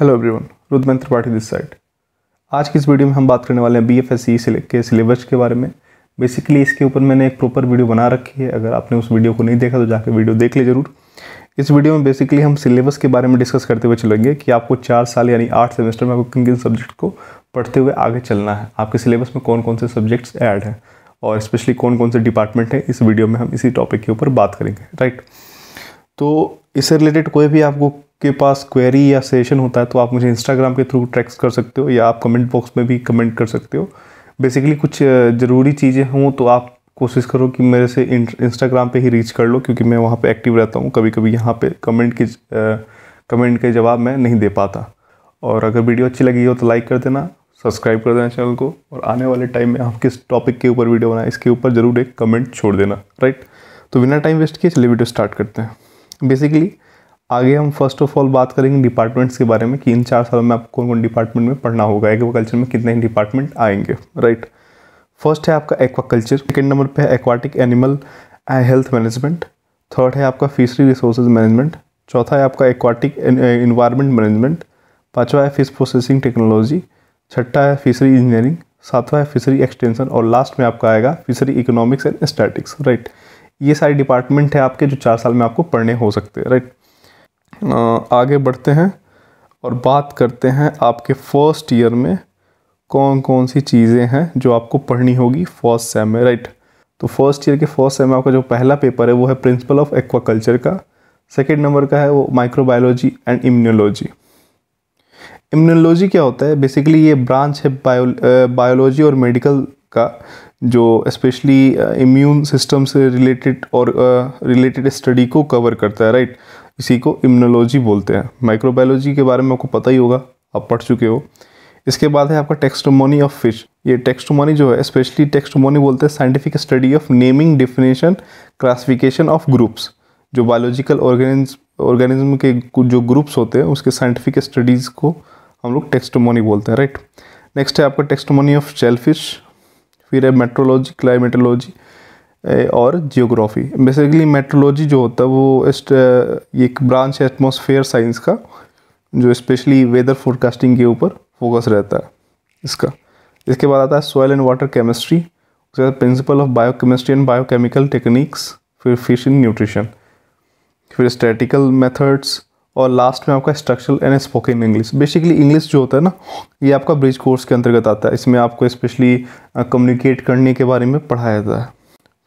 Hello everyone Rudman Tripathi this side आज की इस वीडियो में हम बात करने वाले हैं बी एफ एस सी के सिलेबस के बारे में बेसिकली इसके ऊपर मैंने एक प्रॉपर वीडियो बना रखी है अगर आपने उस वीडियो को नहीं देखा तो जाकर वीडियो देख ले जरूर इस वीडियो में बेसिकली हम सिलेबस के बारे में डिस्कस करते हुए चलेंगे कि आपको चार साल यानी आठ सेमेस्टर में आपको किन किन सब्जेक्ट को पढ़ते हुए आगे चलना है आपके सिलेबस में कौन कौन से सब्जेक्ट्स ऐड हैं और स्पेशली कौन कौन से डिपार्टमेंट हैं इस वीडियो में हम इसी टॉपिक के ऊपर बात करेंगे राइट तो इससे रिलेटेड कोई भी आपको के पास क्वेरी या सेशन होता है तो आप मुझे इंस्टाग्राम के थ्रू ट्रैक्स कर सकते हो या आप कमेंट बॉक्स में भी कमेंट कर सकते हो बेसिकली कुछ ज़रूरी चीज़ें हों तो आप कोशिश करो कि मेरे से इंस्टाग्राम पे ही रीच कर लो क्योंकि मैं वहाँ पे एक्टिव रहता हूँ कभी कभी यहाँ पे कमेंट की कमेंट के जवाब मैं नहीं दे पाता और अगर वीडियो अच्छी लगी हो तो लाइक कर देना सब्सक्राइब कर देना चैनल को और आने वाले टाइम में आप किस टॉपिक के ऊपर वीडियो बनाए इसके ऊपर ज़रूर एक कमेंट छोड़ देना राइट तो बिना टाइम वेस्ट किए चलिए वीडियो स्टार्ट करते हैं बेसिकली आगे हम फर्स्ट ऑफ ऑल बात करेंगे डिपार्टमेंट्स के बारे में कि इन चार सालों में आपको कौन कौन डिपार्टमेंट में पढ़ना होगा एग्रीकल्चर में कितने डिपार्टमेंट आएंगे राइट फर्स्ट है आपका एक्वा कल्चर सेकेंड नंबर पे है aquatic animal and health management third है आपका फिशरी रिसोर्सेज मैनेजमेंट चौथा है आपका एक्वाटिक इन्वायरमेंट मैनेजमेंट पाँचवा है फिश प्रोसेसिंग टेक्नोलॉजी छठा है फिशरी इंजीनियरिंग सातवा है फिशरी एक्सटेंशन और लास्ट में आपका आएगा fishery economics and statics right ये सारे डिपार्टमेंट है आपके जो चार साल में आपको पढ़ने हो सकते हैं राइट आगे बढ़ते हैं और बात करते हैं आपके फर्स्ट ईयर में कौन कौन सी चीज़ें हैं जो आपको पढ़नी होगी फर्स्ट सेम में राइट तो फर्स्ट ईयर के फर्स्ट सेम में आपका जो पहला पेपर है वो है प्रिंसिपल ऑफ एक्वाकल्चर का सेकेंड नंबर का है वो माइक्रोबायोलॉजी एंड इम्यूनोलॉजी इम्यूनोलॉजी क्या होता है बेसिकली ये ब्रांच है बायो बायोलॉजी और मेडिकल का जो स्पेशली इम्यून सिस्टम से रिलेटेड और रिलेटेड स्टडी को कवर करता है राइट right? इसी को इम्यूनोलॉजी बोलते हैं माइक्रोबायोलॉजी के बारे में आपको पता ही होगा आप पढ़ चुके हो इसके बाद है आपका टेक्सटोमोनी ऑफ फिश ये टेक्सटोमोनी जो है स्पेशली टेक्सटोमोनी बोलते हैं scientific study of naming definition classification of groups जो बायोलॉजिकल ऑर्गेनिज ऑर्गेनिज्म के जो ग्रुप्स होते हैं उसके साइंटिफिक स्टडीज़ को हम लोग टेक्सटोमोनी बोलते हैं राइट नेक्स्ट है आपका टेक्सटोमोनी ऑफ शेलफिश फिर है मेट्रोलॉजी क्लाइमेटोलॉजी और जियोग्राफी बेसिकली मेट्रोलॉजी जो होता है वो इस एक ब्रांच है एटमोसफेयर साइंस का जो स्पेशली वेदर फोरकास्टिंग के ऊपर फोकस रहता है इसका इसके बाद आता है सॉयल एंड वाटर केमिस्ट्री उसके बाद principle of bio chemistry and biochemical techniques फिर फिश इन न्यूट्रिशन फिर स्टैटिकल मेथड्स और लास्ट में आपका structural and spoken English basically English जो होता है ना ये आपका ब्रिज कोर्स के अंतर्गत आता है इसमें आपको स्पेशली कम्युनिकेट करने के बारे में पढ़ाया जाता है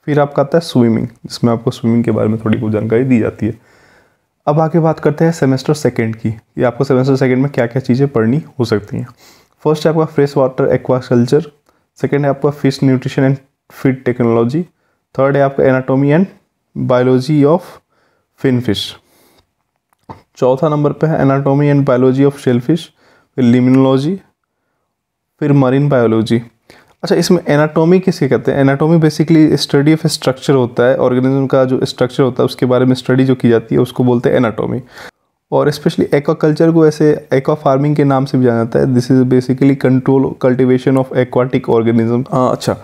फिर आपका आता है स्विमिंग जिसमें आपको स्विमिंग के बारे में थोड़ी बहुत जानकारी दी जाती है अब आके बात करते हैं सेमेस्टर सेकेंड की ये आपको सेमेस्टर सेकेंड में क्या क्या चीज़ें पढ़नी हो सकती हैं फर्स्ट है आपका फ्रेश वाटर एक्वाकल्चर सेकेंड है आपका fish nutrition and feed technology third है आपका anatomy and biology of fin fish चौथा नंबर पे है anatomy and biology of shell fish फिर लिमिनोलॉजी फिर मरीन बायोलॉजी अच्छा इसमें एनाटॉमी किसे कहते हैं anatomy basically study of structure होता है ऑर्गेनिज्म का जो स्ट्रक्चर होता है उसके बारे में स्टडी जो की जाती है उसको बोलते हैं एनाटॉमी और स्पेशली एक्वाकल्चर को ऐसे एक्वा फार्मिंग के नाम से भी जाना जाता है this is basically control cultivation of aquatic organism अच्छा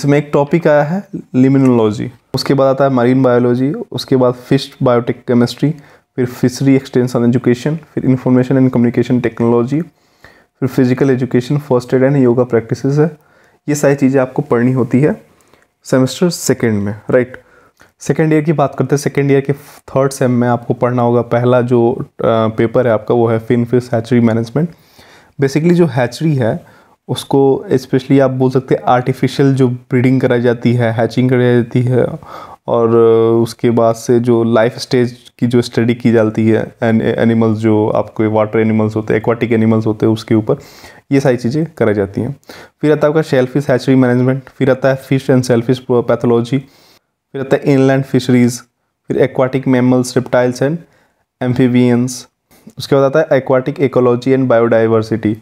इसमें एक टॉपिक आया है लिमिनोलॉजी उसके बाद आता है मरीन बायोलॉजी उसके बाद फिश बायोटेक केमिस्ट्री फिर फिशरी एक्सटेंशन एजुकेशन फिर इंफॉर्मेशन एंड कम्युनिकेशन टेक्नोलॉजी फिर physical education first aid and yoga practice है ये सारी चीज़ें आपको पढ़नी होती है सेमेस्टर सेकेंड में राइट सेकेंड ईयर की बात करते हैं सेकेंड ईयर के थर्ड सेम में आपको पढ़ना होगा पहला जो पेपर है आपका वो है fin fish hatchery management basically जो हैचरी है उसको स्पेशली आप बोल सकते हैं आर्टिफिशियल जो ब्रीडिंग कराई जाती है हैचिंग कराई जाती है और उसके बाद से जो लाइफ स्टेज की जो स्टडी की जाती है एन, एनिमल्स जो आपके वाटर एनिमल्स होते हैं एक्वाटिक एनिमल्स होते हैं उसके ऊपर ये सारी चीज़ें कराई जाती हैं फिर आता है आपका शेल फिश हैचरी मैनेजमेंट फिर आता है fish and shellfish fish pathology फिर आता है इनलैंड फिशरीज़ फिर aquatic mammals reptiles and amphibians उसके बाद आता है एक्वाटिक एकोलॉजी एंड बायोडाइवर्सिटी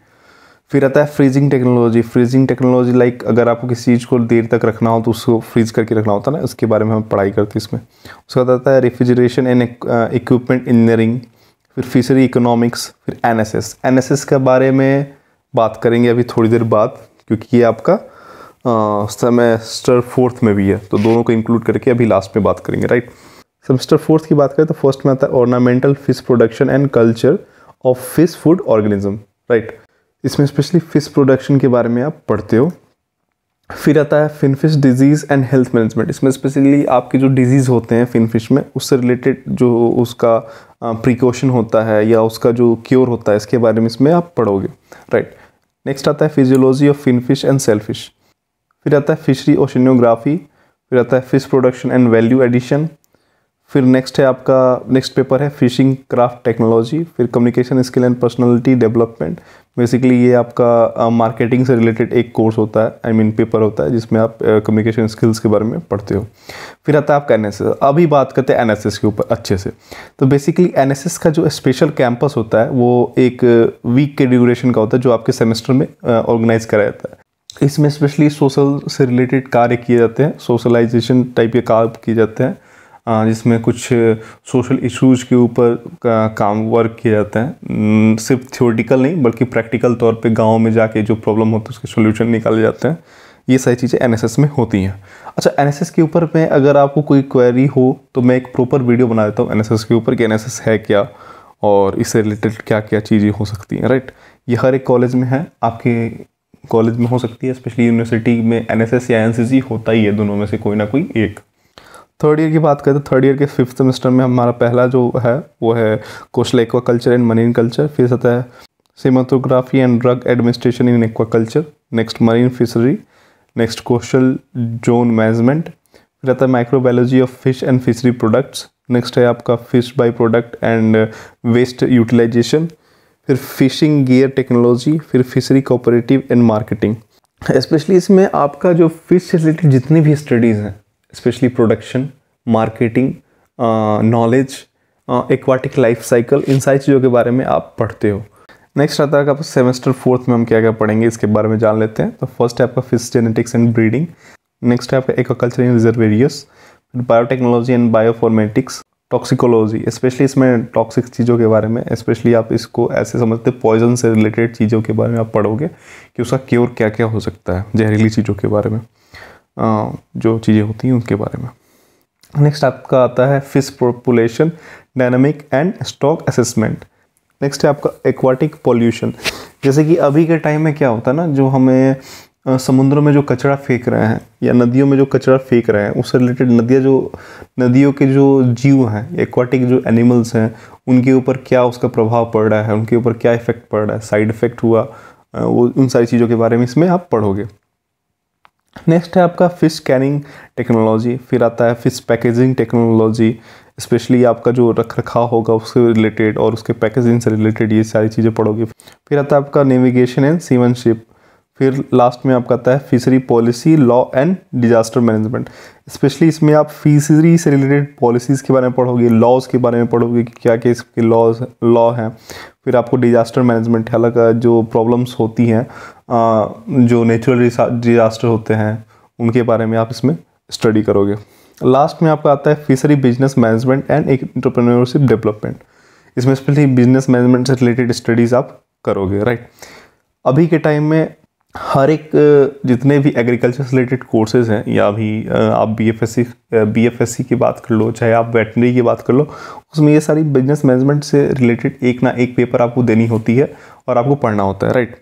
फिर आता है freezing technology freezing technology like अगर आपको किसी चीज़ को देर तक रखना हो तो उसको फ्रीज करके रखना होता है ना उसके बारे में हम पढ़ाई करते हैं इसमें उसके बाद आता है रेफ्रिजरेशन एंड इक्विपमेंट इंजीनियरिंग फिर फिशरी इकोनॉमिक्स फिर N N S S S S के बारे में बात करेंगे अभी थोड़ी देर बाद क्योंकि ये आपका uh, सेमेस्टर फोर्थ में भी है तो दोनों को इंक्लूड करके अभी लास्ट में बात करेंगे राइट सेमेस्टर फोर्थ की बात करें तो फर्स्ट में आता है ornamental fish production and culture of fish food organism right इसमें स्पेशली फ़िश प्रोडक्शन के बारे में आप पढ़ते हो फिर आता है finfish disease and health management इसमें स्पेशली आपके जो डिजीज़ होते हैं फिनफिश में उससे रिलेटेड जो उसका प्रिकॉशन होता है या उसका जो क्योर होता है इसके बारे में इसमें आप पढ़ोगे राइट नेक्स्ट आता है physiology of finfish and shellfish फिर आता है फिशरी ओशनियोग्राफी फिर आता है fish production and value addition फिर नेक्स्ट है आपका नेक्स्ट पेपर है फिशिंग क्राफ्ट टेक्नोलॉजी फिर communication skill and personality development basically ये आपका मार्केटिंग से रिलेटेड एक कोर्स होता है I I mean mean, paper होता है जिसमें आप कम्युनिकेशन स्किल्स के बारे में पढ़ते हो फिर आता है आपका एन अभी बात करते हैं एन के ऊपर अच्छे से तो बेसिकली एन का जो स्पेशल कैंपस होता है वो एक वीक के ड्यूरेशन का होता है जो आपके सेमेस्टर में ऑर्गेनाइज कराया जाता है इसमें स्पेशली सोशल से रिलेटेड कार्य किए जाते हैं सोशलाइजेशन टाइप के कार्य किए जाते हैं जिसमें कुछ सोशल इश्यूज के ऊपर का काम वर्क किया जाता है हम्म, सिर्फ थियोटिकल नहीं बल्कि प्रैक्टिकल तौर पे गांव में जाके जो प्रॉब्लम होती है उसके सोल्यूशन निकाले जाते हैं ये सारी चीज़ें एनएसएस में होती हैं अच्छा एनएसएस के ऊपर में अगर आपको कोई क्वेरी हो तो मैं एक प्रॉपर वीडियो बना देता हूँ एन के ऊपर कि एन है क्या और इससे रिलेटेड क्या क्या चीज़ें हो सकती हैं राइट ये हर एक कॉलेज में है आपके कॉलेज में हो सकती है स्पेशली यूनिवर्सिटी में एन या एन होता ही है दोनों में से कोई ना कोई एक थर्ड ईयर की बात करें तो थर्ड ईयर के फिफ्थ सेमेस्टर में हमारा पहला जो है वो है coastal aqua culture and marine culture फिर आता है सीमेटोग्राफी and drug administration in aqua culture next marine fishery next coastal zone management फिर आता है microbiology of fish and fishery products next है आपका fish by product and waste utilisation फिर फिशिंग गियर टेक्नोलॉजी फिर fishery cooperative and marketing specially इसमें आपका जो फिश से रिलेटेड जितनी भी स्टडीज़ हैं especially production marketing knowledge aquatic life cycle इन सारी चीज़ों के बारे में आप पढ़ते हो नेक्स्ट आता है आपका सेमेस्टर फोर्थ में हम क्या क्या पढ़ेंगे इसके बारे में जान लेते हैं तो फर्स्ट है आपका fish genetics and breeding next है आपका एक्वाकल्चर इन रिजर्वेरियस फिर biotechnology and bioinformatics toxicology specially इसमें टॉक्सिक चीज़ों के बारे में स्पेशली आप इसको ऐसे समझते पॉइजन से रिलेटेड चीज़ों के बारे में आप पढ़ोगे कि उसका क्योर क्या क्या हो सकता है जहरीली चीज़ों के बारे में जो चीज़ें होती हैं उनके बारे में नेक्स्ट आपका आता है fish population dynamic and stock assessment next है आपका एक्वाटिक पॉल्यूशन जैसे कि अभी के टाइम में क्या होता है ना जो हमें समुद्रों में जो कचरा फेंक रहे हैं या नदियों में जो कचरा फेंक रहे हैं उससे रिलेटेड नदियाँ जो नदियों के जो जीव हैं एक्वाटिक जो एनिमल्स हैं उनके ऊपर क्या उसका प्रभाव पड़ रहा है उनके ऊपर क्या इफेक्ट पड़ रहा है साइड इफेक्ट हुआ वो उन सारी चीज़ों के बारे में इसमें आप पढ़ोगे नेक्स्ट है आपका फ़िश स्कैनिंग टेक्नोलॉजी फिर आता है फ़िश पैकेजिंग टेक्नोलॉजी स्पेशली आपका जो रख रखाव होगा उसके रिलेटेड और उसके पैकेजिंग से रिलेटेड ये सारी चीज़ें पढ़ोगे फिर आता है आपका नेविगेशन एंड सीवनशिप फिर लास्ट में आपका आता है fishery policy law and disaster management specially इसमें आप फिशरी से रिलेटेड पॉलिसीज़ के बारे में पढ़ोगे लॉज के बारे में पढ़ोगे कि क्या क्या इसके लॉज लॉ हैं फिर आपको डिजास्टर मैनेजमेंट अलग जो प्रॉब्लम्स होती हैं जो नेचुरल डिजास्टर होते हैं उनके बारे में आप इसमें स्टडी करोगे लास्ट में आपका आता है फिशरी बिजनेस मैनेजमेंट एंड एक इंटरप्रेन्योरशिप डेवलपमेंट इसमें स्पेशली बिजनेस मैनेजमेंट से रिलेटेड स्टडीज़ आप करोगे राइट अभी के टाइम में हर एक जितने भी एग्रीकल्चर रिलेटेड कोर्सेज हैं या भी आप B F S C B F S C की बात कर लो चाहे आप वेटनरी की बात कर लो उसमें ये सारी बिजनेस मैनेजमेंट से रिलेटेड एक ना एक पेपर आपको देनी होती है और आपको पढ़ना होता है राइट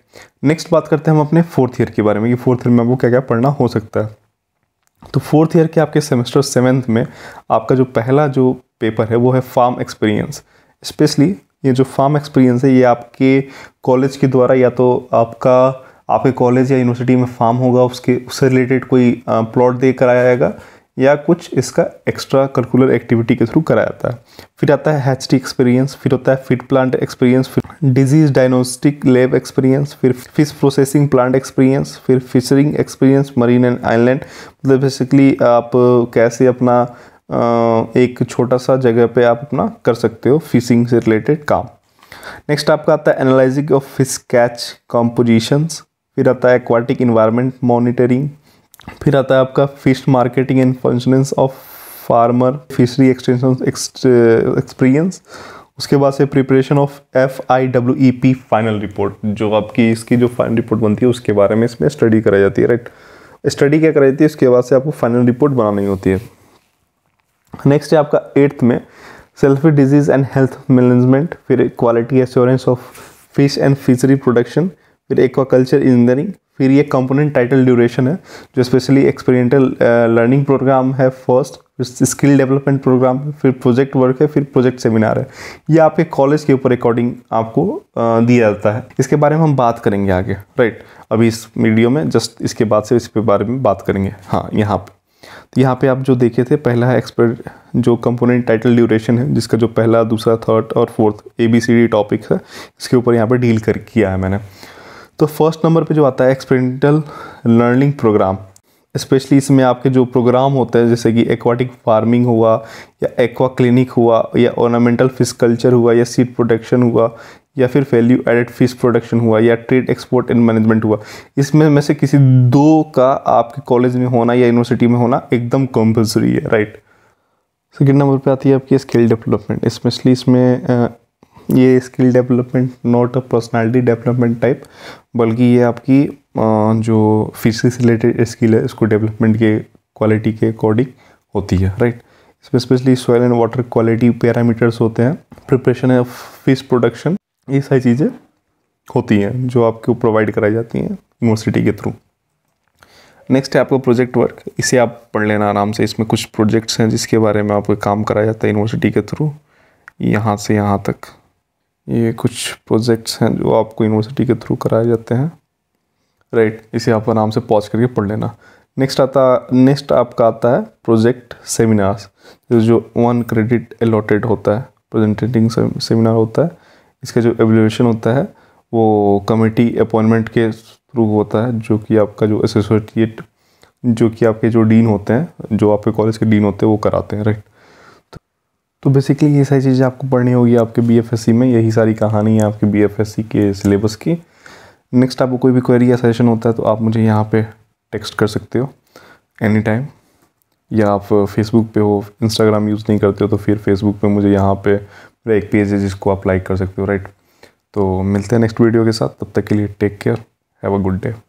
नेक्स्ट बात करते हैं हम अपने फोर्थ ईयर के बारे में कि फोर्थ ईयर में आपको क्या क्या पढ़ना हो सकता है तो फोर्थ ईयर के आपके सेमेस्टर सेवन्थ में आपका जो पहला जो पेपर है वो है फार्म एक्सपीरियंस स्पेशली ये जो फार्म एक्सपीरियंस है ये आपके कॉलेज के द्वारा या तो आपका आपके कॉलेज या यूनिवर्सिटी में फार्म होगा उसके उससे रिलेटेड कोई प्लॉट दे कराया जाएगा या कुछ इसका एक्स्ट्रा करिकुलर एक्टिविटी के थ्रू कराया जाता है फिर आता है हैच टी एक्सपीरियंस फिर होता है फिट प्लांट एक्सपीरियंस फिर डिजीज डायग्नोस्टिक लेब एक्सपीरियंस फिर फिश प्रोसेसिंग प्लांट एक्सपीरियंस फिर fishering experience marine and island मतलब बेसिकली आप कैसे अपना एक छोटा सा जगह पे आप अपना कर सकते हो फिशिंग से रिलेटेड काम नेक्स्ट आपका आता है analysing of fish catch compositions फिर आता है एक्वाटिक इन्वायरमेंट मॉनिटरिंग फिर आता है आपका fish marketing and functions of farmer fishery extension experience उसके बाद से preparation of F I W E P final report जो आपकी इसकी जो फाइनल रिपोर्ट बनती है उसके बारे में इसमें स्टडी कराई जाती है राइट स्टडी क्या कराई जाती है उसके बाद से आपको फाइनल रिपोर्ट बनानी होती है नेक्स्ट है आपका एट्थ में shellfish disease and health management फिर quality assurance of fish and fishery production फिर एक्वा कल्चर इंजीनियरिंग फिर ये कंपोनेंट टाइटल ड्यूरेशन है जो स्पेशली एक्सपेरिमेंटल लर्निंग प्रोग्राम है फर्स्ट फिर स्किल डेवलपमेंट प्रोग्राम है फिर प्रोजेक्ट वर्क है फिर प्रोजेक्ट सेमिनार है ये आपके कॉलेज के ऊपर अकॉर्डिंग आपको uh, दिया जाता है इसके बारे में हम बात करेंगे आगे राइट अभी इस वीडियो में जस्ट इसके बाद से इसके बारे में बात करेंगे हाँ यहाँ पर तो यहाँ पे आप जो देखे थे पहला है एक्सपर्ट जो कंपोनेंट टाइटल ड्यूरेशन है जिसका जो पहला दूसरा थर्ड और fourth A B C D topic है इसके ऊपर यहाँ पे डील कर किया है मैंने तो फर्स्ट नंबर पे जो आता है एक्सपेरिमेंटल लर्निंग प्रोग्राम स्पेशली इसमें आपके जो प्रोग्राम होते हैं जैसे कि एक्वाटिक फार्मिंग हुआ या एक्वा क्लिनिक हुआ या ऑर्नामेंटल फिश कल्चर हुआ या सीड प्रोटेक्शन हुआ या फिर वैल्यू एडेड फिश प्रोडक्शन हुआ या ट्रेड एक्सपोर्ट एंड मैनेजमेंट हुआ इसमें में से किसी दो का आपके कॉलेज में होना या यूनिवर्सिटी में होना एकदम कंपलसरी है राइट सेकेंड नंबर पे आती है आपकी स्किल डेवलपमेंट स्पेशली इसमें ये skill development not a personality development type बल्कि ये आपकी जो फिजिक्स रिलेटेड स्किल है इसको डेवलपमेंट के क्वालिटी के अकॉर्डिंग होती है राइट इसमें specially soil and water quality parameters होते हैं प्रिपरेशन ऑफ फिश प्रोडक्शन ये सारी चीज़ें होती हैं जो आपको प्रोवाइड कराई जाती हैं यूनिवर्सिटी के थ्रू नेक्स्ट है आपका प्रोजेक्ट वर्क इसे आप पढ़ लेना आराम से इसमें कुछ प्रोजेक्ट्स हैं जिसके बारे में आपको काम कराया जाता है यूनिवर्सिटी के थ्रू यहाँ से यहाँ तक ये कुछ प्रोजेक्ट्स हैं जो आपको यूनिवर्सिटी के थ्रू कराए जाते हैं राइट इसे आप आराम से पॉज करके पढ़ लेना नेक्स्ट आता नेक्स्ट आपका आता है प्रोजेक्ट सेमिनार्स जो जो वन क्रेडिट एलोटेड होता है प्रेजेंटेटिंग सेमिनार होता है इसका जो एवेल्यूशन होता है वो कमेटी अपॉइंटमेंट के थ्रू होता है जो कि आपका जो एसोसिएट जो कि आपके जो डीन होते हैं जो आपके कॉलेज के डीन होते हैं वो कराते हैं राइट तो बेसिकली ये सारी चीज़ें आपको पढ़नी होगी आपके बी में यही सारी कहानी है आपके बी के सिलेबस की नेक्स्ट आपको कोई भी क्वेरी या सजेशन होता है तो आप मुझे यहाँ पे टेक्स्ट कर सकते हो एनी टाइम या आप फेसबुक पे हो इंस्टाग्राम यूज़ नहीं करते हो तो फिर फेसबुक पे मुझे यहाँ पे मेरा एक पेज है जिसको आप लाइक कर सकते हो राइट तो मिलते हैं नेक्स्ट वीडियो के साथ तब तक के लिए take care have a good day